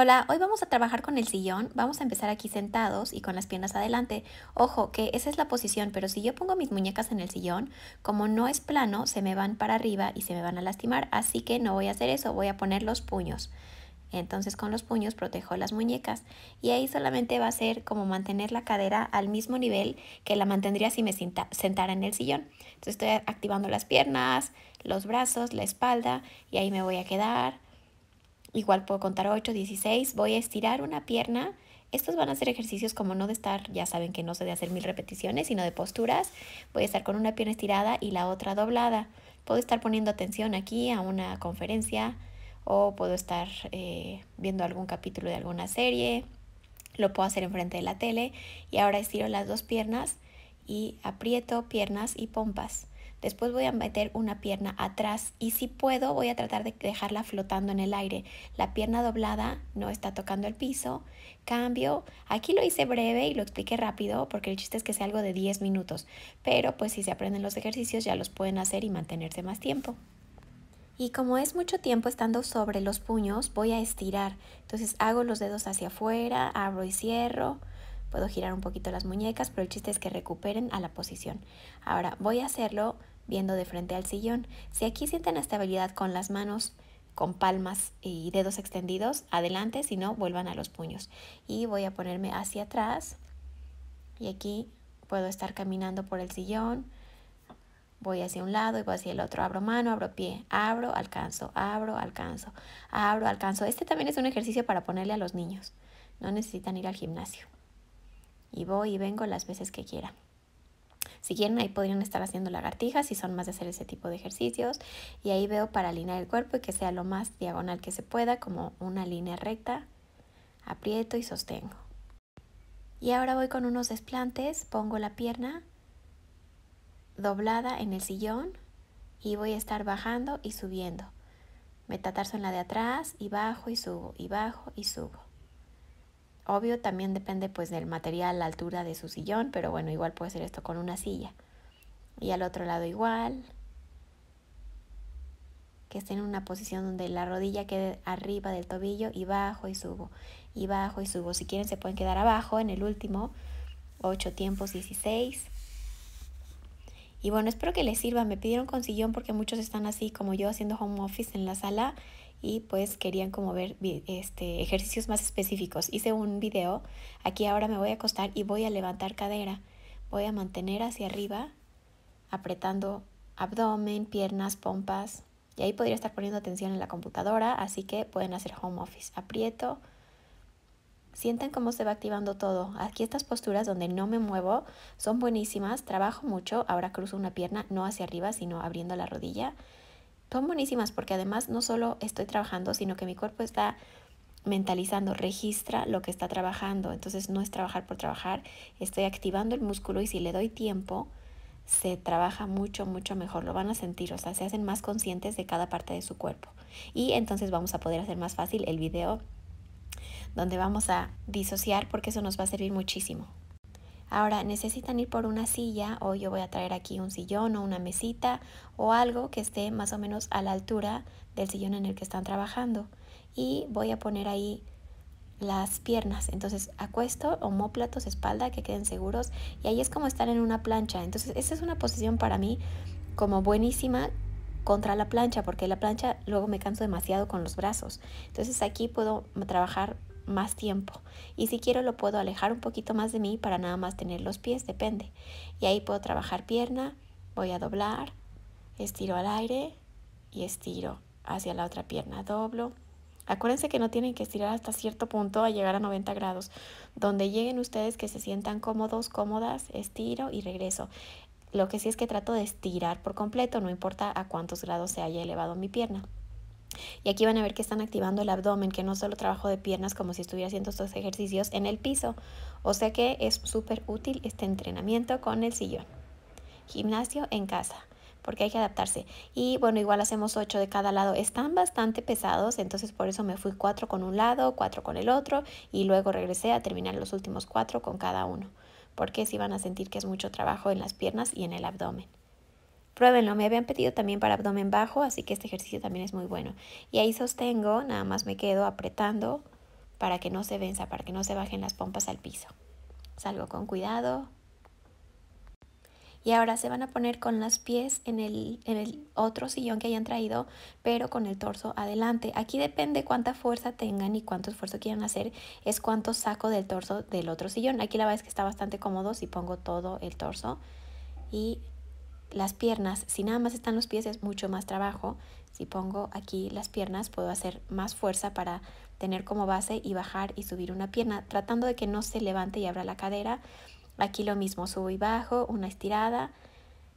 Hola, hoy vamos a trabajar con el sillón. Vamos a empezar aquí sentados y con las piernas adelante. Ojo, que esa es la posición, pero si yo pongo mis muñecas en el sillón, como no es plano, se me van para arriba y se me van a lastimar. Así que no voy a hacer eso, voy a poner los puños. Entonces con los puños protejo las muñecas y ahí solamente va a ser como mantener la cadera al mismo nivel que la mantendría si me sentara en el sillón. Entonces estoy activando las piernas, los brazos, la espalda y ahí me voy a quedar Igual puedo contar 8, 16, voy a estirar una pierna. Estos van a ser ejercicios como no de estar, ya saben que no sé de hacer mil repeticiones, sino de posturas. Voy a estar con una pierna estirada y la otra doblada. Puedo estar poniendo atención aquí a una conferencia o puedo estar eh, viendo algún capítulo de alguna serie. Lo puedo hacer enfrente de la tele y ahora estiro las dos piernas y aprieto piernas y pompas. Después voy a meter una pierna atrás y si puedo voy a tratar de dejarla flotando en el aire. La pierna doblada no está tocando el piso. Cambio. Aquí lo hice breve y lo expliqué rápido porque el chiste es que sea algo de 10 minutos. Pero pues si se aprenden los ejercicios ya los pueden hacer y mantenerse más tiempo. Y como es mucho tiempo estando sobre los puños, voy a estirar. Entonces hago los dedos hacia afuera, abro y cierro. Puedo girar un poquito las muñecas, pero el chiste es que recuperen a la posición. Ahora voy a hacerlo viendo de frente al sillón. Si aquí sienten estabilidad con las manos, con palmas y dedos extendidos, adelante, si no, vuelvan a los puños. Y voy a ponerme hacia atrás y aquí puedo estar caminando por el sillón. Voy hacia un lado y voy hacia el otro. Abro mano, abro pie, abro, alcanzo, abro, alcanzo, abro, alcanzo. Este también es un ejercicio para ponerle a los niños. No necesitan ir al gimnasio y voy y vengo las veces que quiera. Si quieren, ahí podrían estar haciendo lagartijas si son más de hacer ese tipo de ejercicios. Y ahí veo para alinear el cuerpo y que sea lo más diagonal que se pueda, como una línea recta. Aprieto y sostengo. Y ahora voy con unos desplantes. Pongo la pierna doblada en el sillón y voy a estar bajando y subiendo. Metatarso en la de atrás y bajo y subo y bajo y subo. Obvio también depende pues del material, la altura de su sillón, pero bueno, igual puede ser esto con una silla. Y al otro lado igual. Que esté en una posición donde la rodilla quede arriba del tobillo y bajo y subo. Y bajo y subo. Si quieren se pueden quedar abajo en el último. 8 tiempos 16. Y bueno, espero que les sirva. Me pidieron con sillón porque muchos están así como yo haciendo home office en la sala y pues querían como ver este, ejercicios más específicos. Hice un video, aquí ahora me voy a acostar y voy a levantar cadera. Voy a mantener hacia arriba, apretando abdomen, piernas, pompas. Y ahí podría estar poniendo atención en la computadora, así que pueden hacer home office. Aprieto. Sientan cómo se va activando todo. Aquí estas posturas donde no me muevo son buenísimas. Trabajo mucho. Ahora cruzo una pierna no hacia arriba, sino abriendo la rodilla son buenísimas porque además no solo estoy trabajando, sino que mi cuerpo está mentalizando, registra lo que está trabajando. Entonces no es trabajar por trabajar, estoy activando el músculo y si le doy tiempo, se trabaja mucho, mucho mejor, lo van a sentir, o sea, se hacen más conscientes de cada parte de su cuerpo. Y entonces vamos a poder hacer más fácil el video donde vamos a disociar porque eso nos va a servir muchísimo. Ahora, necesitan ir por una silla o yo voy a traer aquí un sillón o una mesita o algo que esté más o menos a la altura del sillón en el que están trabajando. Y voy a poner ahí las piernas. Entonces acuesto, homóplatos, espalda, que queden seguros. Y ahí es como estar en una plancha. Entonces esa es una posición para mí como buenísima contra la plancha, porque la plancha luego me canso demasiado con los brazos. Entonces aquí puedo trabajar más tiempo. Y si quiero lo puedo alejar un poquito más de mí para nada más tener los pies, depende. Y ahí puedo trabajar pierna, voy a doblar, estiro al aire y estiro hacia la otra pierna, doblo. Acuérdense que no tienen que estirar hasta cierto punto a llegar a 90 grados. Donde lleguen ustedes que se sientan cómodos, cómodas, estiro y regreso. Lo que sí es que trato de estirar por completo, no importa a cuántos grados se haya elevado mi pierna. Y aquí van a ver que están activando el abdomen, que no solo trabajo de piernas como si estuviera haciendo estos ejercicios en el piso. O sea que es súper útil este entrenamiento con el sillón. Gimnasio en casa porque hay que adaptarse. Y bueno, igual hacemos 8 de cada lado. Están bastante pesados, entonces por eso me fui 4 con un lado, 4 con el otro y luego regresé a terminar los últimos 4 con cada uno, porque si van a sentir que es mucho trabajo en las piernas y en el abdomen. Pruébenlo, me habían pedido también para abdomen bajo, así que este ejercicio también es muy bueno. Y ahí sostengo, nada más me quedo apretando para que no se venza, para que no se bajen las pompas al piso. Salgo con cuidado. Y ahora se van a poner con las pies en el, en el otro sillón que hayan traído, pero con el torso adelante. Aquí depende cuánta fuerza tengan y cuánto esfuerzo quieran hacer, es cuánto saco del torso del otro sillón. Aquí la verdad es que está bastante cómodo si pongo todo el torso y las piernas, si nada más están los pies es mucho más trabajo. Si pongo aquí las piernas puedo hacer más fuerza para tener como base y bajar y subir una pierna, tratando de que no se levante y abra la cadera. Aquí lo mismo, subo y bajo, una estirada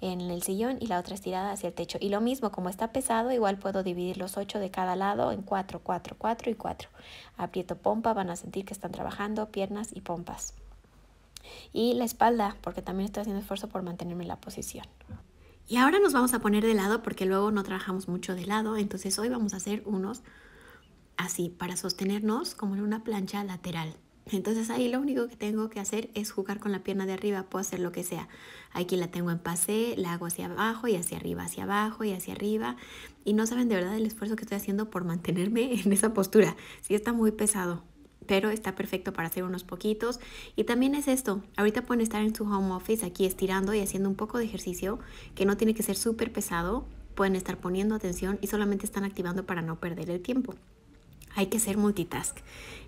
en el sillón y la otra estirada hacia el techo. Y lo mismo, como está pesado, igual puedo dividir los ocho de cada lado en cuatro, cuatro, cuatro y cuatro. Aprieto pompa, van a sentir que están trabajando piernas y pompas y la espalda, porque también estoy haciendo esfuerzo por mantenerme en la posición. Y ahora nos vamos a poner de lado porque luego no trabajamos mucho de lado, entonces hoy vamos a hacer unos así para sostenernos como en una plancha lateral. Entonces ahí lo único que tengo que hacer es jugar con la pierna de arriba, puedo hacer lo que sea. Aquí la tengo en pase, la hago hacia abajo y hacia arriba, hacia abajo y hacia arriba. Y no saben de verdad el esfuerzo que estoy haciendo por mantenerme en esa postura. Sí está muy pesado pero está perfecto para hacer unos poquitos. Y también es esto, ahorita pueden estar en su home office aquí estirando y haciendo un poco de ejercicio que no tiene que ser súper pesado, pueden estar poniendo atención y solamente están activando para no perder el tiempo. Hay que ser multitask.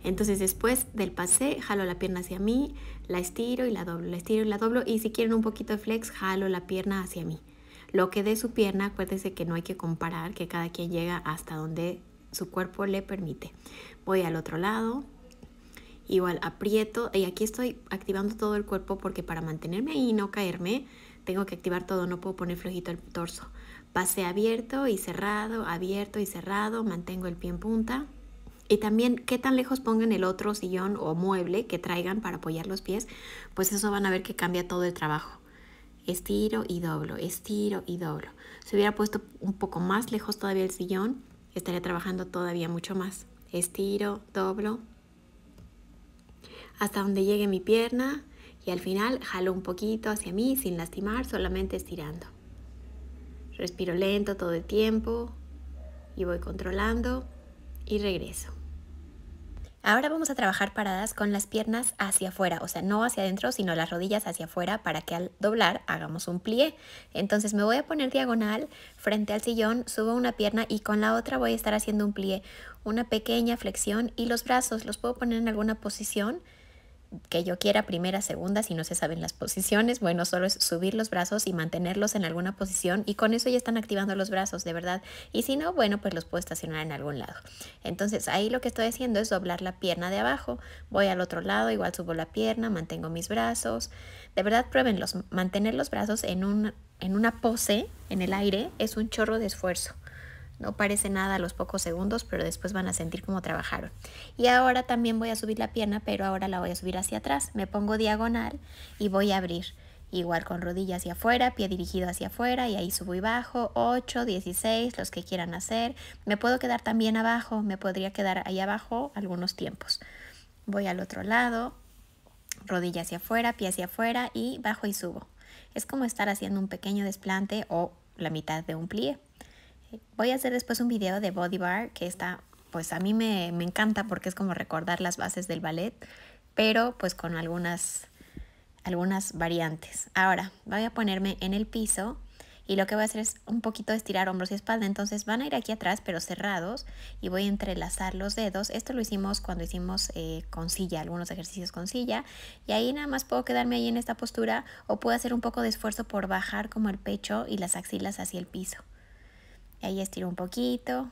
Entonces después del pase, jalo la pierna hacia mí, la estiro y la doblo, la estiro y la doblo. Y si quieren un poquito de flex, jalo la pierna hacia mí. Lo que dé su pierna, acuérdense que no hay que comparar, que cada quien llega hasta donde su cuerpo le permite. Voy al otro lado, Igual aprieto y aquí estoy activando todo el cuerpo porque para mantenerme y no caerme, tengo que activar todo, no puedo poner flojito el torso. Pase abierto y cerrado, abierto y cerrado, mantengo el pie en punta. Y también qué tan lejos pongan el otro sillón o mueble que traigan para apoyar los pies, pues eso van a ver que cambia todo el trabajo. Estiro y doblo, estiro y doblo. Si hubiera puesto un poco más lejos todavía el sillón, estaría trabajando todavía mucho más. Estiro, doblo, hasta donde llegue mi pierna y al final jalo un poquito hacia mí sin lastimar, solamente estirando. Respiro lento todo el tiempo y voy controlando y regreso. Ahora vamos a trabajar paradas con las piernas hacia afuera, o sea, no hacia adentro, sino las rodillas hacia afuera para que al doblar hagamos un plié. Entonces me voy a poner diagonal frente al sillón, subo una pierna y con la otra voy a estar haciendo un plié, una pequeña flexión y los brazos los puedo poner en alguna posición que yo quiera, primera, segunda, si no se saben las posiciones, bueno, solo es subir los brazos y mantenerlos en alguna posición y con eso ya están activando los brazos, de verdad. Y si no, bueno, pues los puedo estacionar en algún lado. Entonces ahí lo que estoy haciendo es doblar la pierna de abajo, voy al otro lado, igual subo la pierna, mantengo mis brazos. De verdad, pruébenlos, mantener los brazos en, un, en una pose en el aire es un chorro de esfuerzo. No parece nada a los pocos segundos, pero después van a sentir cómo trabajaron. Y ahora también voy a subir la pierna, pero ahora la voy a subir hacia atrás. Me pongo diagonal y voy a abrir. Igual con rodilla hacia afuera, pie dirigido hacia afuera y ahí subo y bajo, 8, 16, los que quieran hacer. Me puedo quedar también abajo, me podría quedar ahí abajo algunos tiempos. Voy al otro lado, rodilla hacia afuera, pie hacia afuera y bajo y subo. Es como estar haciendo un pequeño desplante o la mitad de un plie. Voy a hacer después un video de Body Bar, que está, pues a mí me, encanta porque es como recordar las bases del ballet, pero pues con algunas, algunas variantes. Ahora, voy a ponerme en el piso y lo que voy a hacer es un poquito estirar hombros y espalda. Entonces van a ir aquí atrás, pero cerrados, y voy a entrelazar los dedos. Esto lo hicimos cuando hicimos eh, con silla, algunos ejercicios con silla. Y ahí nada más puedo quedarme ahí en esta postura o puedo hacer un poco de esfuerzo por bajar como el pecho y las axilas hacia el piso. Ahí estiro un poquito.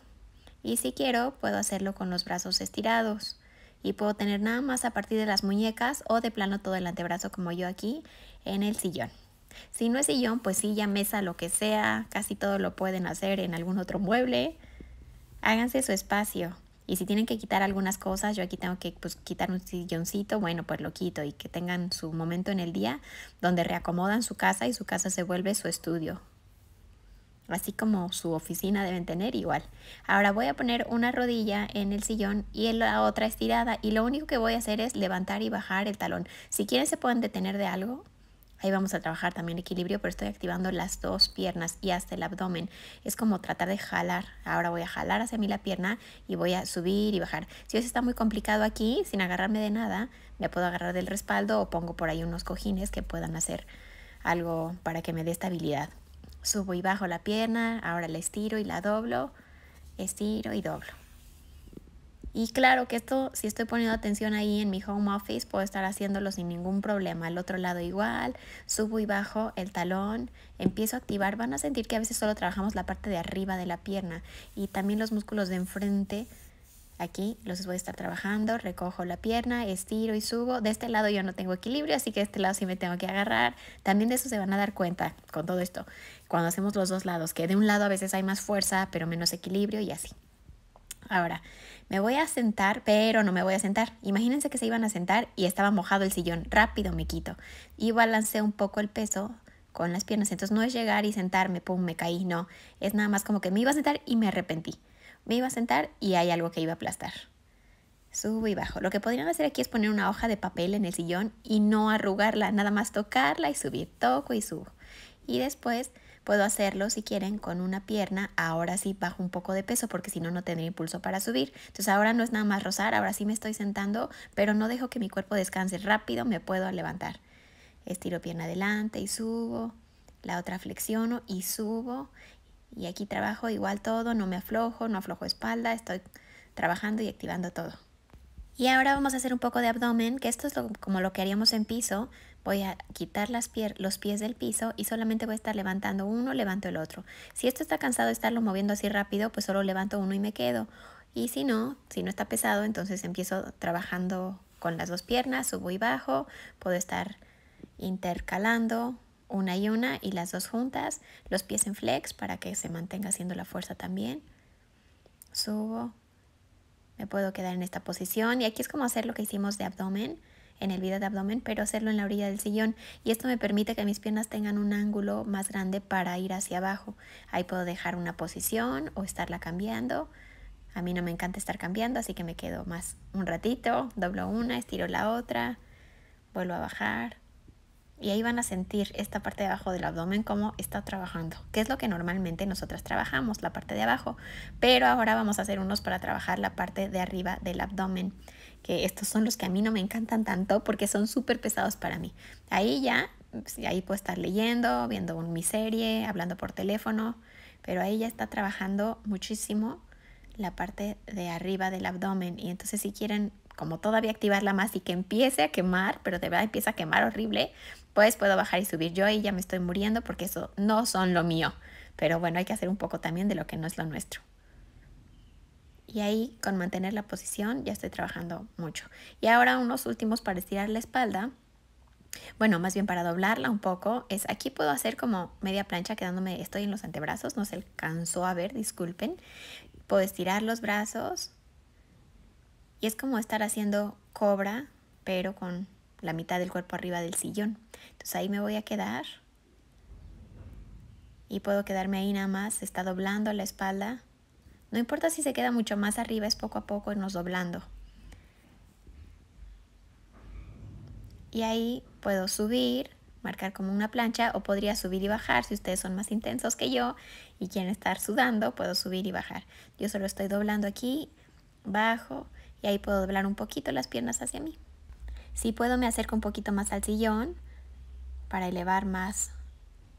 Y si quiero, puedo hacerlo con los brazos estirados. Y puedo tener nada más a partir de las muñecas o de plano todo el antebrazo como yo aquí en el sillón. Si no es sillón, pues silla, mesa, lo que sea. Casi todo lo pueden hacer en algún otro mueble. Háganse su espacio. Y si tienen que quitar algunas cosas, yo aquí tengo que pues, quitar un silloncito, bueno, pues lo quito y que tengan su momento en el día donde reacomodan su casa y su casa se vuelve su estudio, así como su oficina deben tener igual. Ahora voy a poner una rodilla en el sillón y la otra estirada y lo único que voy a hacer es levantar y bajar el talón. Si quieren se pueden detener de algo. Ahí vamos a trabajar también equilibrio, pero estoy activando las dos piernas y hasta el abdomen. Es como tratar de jalar. Ahora voy a jalar hacia mí la pierna y voy a subir y bajar. Si eso está muy complicado aquí, sin agarrarme de nada, me puedo agarrar del respaldo o pongo por ahí unos cojines que puedan hacer algo para que me dé estabilidad. Subo y bajo la pierna, ahora la estiro y la doblo, estiro y doblo. Y claro que esto, si estoy poniendo atención ahí en mi home office, puedo estar haciéndolo sin ningún problema. Al otro lado igual, subo y bajo el talón, empiezo a activar. Van a sentir que a veces solo trabajamos la parte de arriba de la pierna y también los músculos de enfrente Aquí los voy a estar trabajando, recojo la pierna, estiro y subo. De este lado yo no tengo equilibrio, así que de este lado sí me tengo que agarrar. También de eso se van a dar cuenta con todo esto, cuando hacemos los dos lados, que de un lado a veces hay más fuerza, pero menos equilibrio y así. Ahora, me voy a sentar, pero no me voy a sentar. Imagínense que se iban a sentar y estaba mojado el sillón. Rápido me quito y balanceé un poco el peso con las piernas. Entonces no es llegar y sentarme, pum, me caí, no. Es nada más como que me iba a sentar y me arrepentí me iba a sentar y hay algo que iba a aplastar. Subo y bajo. Lo que podrían hacer aquí es poner una hoja de papel en el sillón y no arrugarla, nada más tocarla y subir. Toco y subo. Y después puedo hacerlo, si quieren, con una pierna. Ahora sí bajo un poco de peso porque si no, no tendré impulso para subir. Entonces ahora no es nada más rozar, ahora sí me estoy sentando, pero no dejo que mi cuerpo descanse. Rápido me puedo levantar. Estiro pierna adelante y subo. La otra flexiono y subo. Y aquí trabajo igual todo, no me aflojo, no aflojo espalda, estoy trabajando y activando todo. Y ahora vamos a hacer un poco de abdomen, que esto es como lo que haríamos en piso. Voy a quitar las los pies del piso y solamente voy a estar levantando uno, levanto el otro. Si esto está cansado de estarlo moviendo así rápido, pues solo levanto uno y me quedo. Y si no, si no está pesado, entonces empiezo trabajando con las dos piernas, subo y bajo, puedo estar intercalando, una y una y las dos juntas, los pies en flex para que se mantenga haciendo la fuerza también. Subo, me puedo quedar en esta posición y aquí es como hacer lo que hicimos de abdomen en el video de abdomen, pero hacerlo en la orilla del sillón y esto me permite que mis piernas tengan un ángulo más grande para ir hacia abajo. Ahí puedo dejar una posición o estarla cambiando. A mí no me encanta estar cambiando, así que me quedo más un ratito, doblo una, estiro la otra, vuelvo a bajar. Y ahí van a sentir esta parte de abajo del abdomen como está trabajando, que es lo que normalmente nosotras trabajamos, la parte de abajo. Pero ahora vamos a hacer unos para trabajar la parte de arriba del abdomen, que estos son los que a mí no me encantan tanto porque son súper pesados para mí. Ahí ya, ahí puedo estar leyendo, viendo un, mi serie, hablando por teléfono, pero ahí ya está trabajando muchísimo la parte de arriba del abdomen. Y entonces si quieren como todavía activarla más y que empiece a quemar, pero de verdad empieza a quemar horrible, pues puedo bajar y subir yo y ya me estoy muriendo porque eso no son lo mío. Pero bueno, hay que hacer un poco también de lo que no es lo nuestro. Y ahí con mantener la posición ya estoy trabajando mucho. Y ahora unos últimos para estirar la espalda. Bueno, más bien para doblarla un poco, es aquí puedo hacer como media plancha quedándome, estoy en los antebrazos, no se alcanzó a ver, disculpen. Puedo estirar los brazos, y es como estar haciendo cobra, pero con la mitad del cuerpo arriba del sillón. Entonces ahí me voy a quedar. Y puedo quedarme ahí nada más. está doblando la espalda. No importa si se queda mucho más arriba, es poco a poco irnos doblando. Y ahí puedo subir, marcar como una plancha o podría subir y bajar. Si ustedes son más intensos que yo y quieren estar sudando, puedo subir y bajar. Yo solo estoy doblando aquí, bajo, ahí puedo doblar un poquito las piernas hacia mí. Si puedo me acerco un poquito más al sillón para elevar más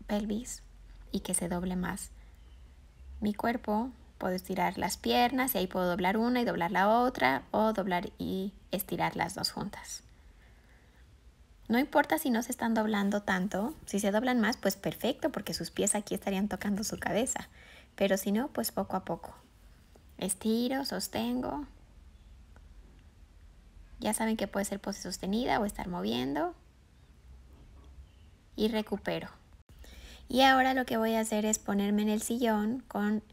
pelvis y que se doble más mi cuerpo. Puedo estirar las piernas y ahí puedo doblar una y doblar la otra o doblar y estirar las dos juntas. No importa si no se están doblando tanto, si se doblan más, pues perfecto, porque sus pies aquí estarían tocando su cabeza. Pero si no, pues poco a poco. Estiro, sostengo, ya saben que puede ser pose sostenida o estar moviendo. Y recupero. Y ahora lo que voy a hacer es ponerme en el sillón con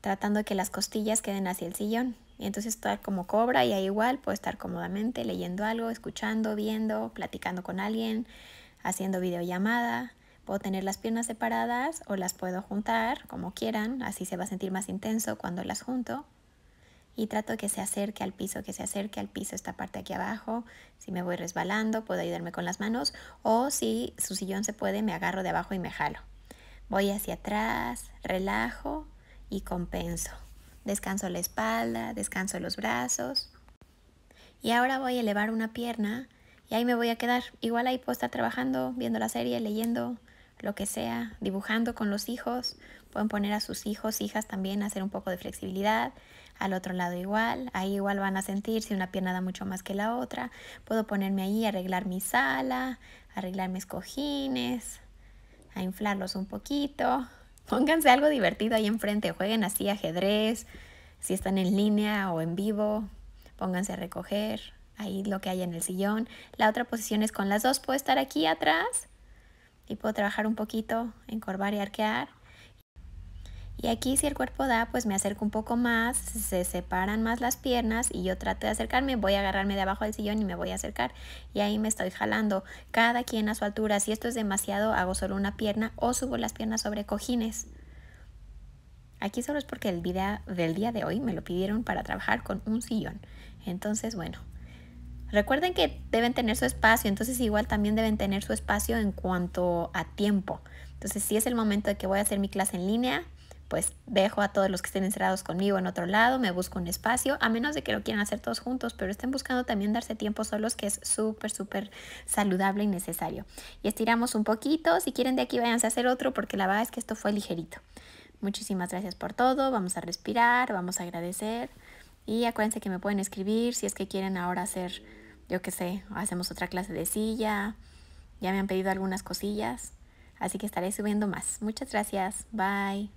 tratando de que las costillas queden hacia el sillón. Y entonces estar como cobra y ahí igual puedo estar cómodamente leyendo algo, escuchando, viendo, platicando con alguien, haciendo videollamada. Puedo tener las piernas separadas o las puedo juntar como quieran, así se va a sentir más intenso cuando las junto y trato que se acerque al piso, que se acerque al piso esta parte aquí abajo. Si me voy resbalando, puedo ayudarme con las manos o si su sillón se puede, me agarro de abajo y me jalo. Voy hacia atrás, relajo y compenso. Descanso la espalda, descanso los brazos. Y ahora voy a elevar una pierna y ahí me voy a quedar. Igual ahí puedo estar trabajando, viendo la serie, leyendo, lo que sea, dibujando con los hijos. Pueden poner a sus hijos, hijas también hacer un poco de flexibilidad. Al otro lado igual, ahí igual van a sentir si una pierna da mucho más que la otra. Puedo ponerme ahí, arreglar mi sala, arreglar mis cojines, a inflarlos un poquito. Pónganse algo divertido ahí enfrente, jueguen así ajedrez, si están en línea o en vivo, pónganse a recoger ahí lo que hay en el sillón. La otra posición es con las dos, puedo estar aquí atrás y puedo trabajar un poquito, encorvar y arquear. Y aquí si el cuerpo da, pues me acerco un poco más, se separan más las piernas y yo trato de acercarme, voy a agarrarme de abajo del sillón y me voy a acercar. Y ahí me estoy jalando, cada quien a su altura. Si esto es demasiado, hago solo una pierna o subo las piernas sobre cojines. Aquí solo es porque el video del día de hoy me lo pidieron para trabajar con un sillón. Entonces, bueno, Recuerden que deben tener su espacio, entonces igual también deben tener su espacio en cuanto a tiempo. Entonces si es el momento de que voy a hacer mi clase en línea, pues dejo a todos los que estén encerrados conmigo en otro lado, me busco un espacio, a menos de que lo quieran hacer todos juntos, pero estén buscando también darse tiempo solos, que es súper, súper saludable y necesario. Y estiramos un poquito, si quieren de aquí váyanse a hacer otro, porque la verdad es que esto fue ligerito. Muchísimas gracias por todo, vamos a respirar, vamos a agradecer y acuérdense que me pueden escribir si es que quieren ahora hacer yo qué sé, hacemos otra clase de silla, ya me han pedido algunas cosillas, así que estaré subiendo más. Muchas gracias, bye.